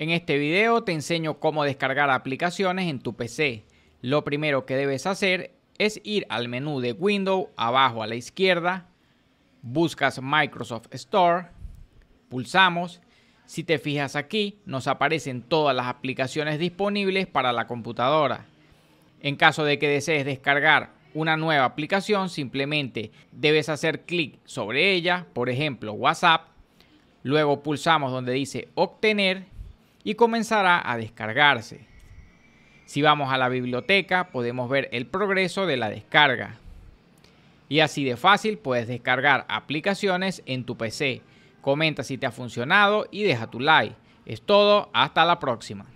En este video te enseño cómo descargar aplicaciones en tu PC. Lo primero que debes hacer es ir al menú de Windows abajo a la izquierda, buscas Microsoft Store, pulsamos. Si te fijas aquí, nos aparecen todas las aplicaciones disponibles para la computadora. En caso de que desees descargar una nueva aplicación, simplemente debes hacer clic sobre ella, por ejemplo WhatsApp, luego pulsamos donde dice obtener y comenzará a descargarse. Si vamos a la biblioteca podemos ver el progreso de la descarga. Y así de fácil puedes descargar aplicaciones en tu PC. Comenta si te ha funcionado y deja tu like. Es todo, hasta la próxima.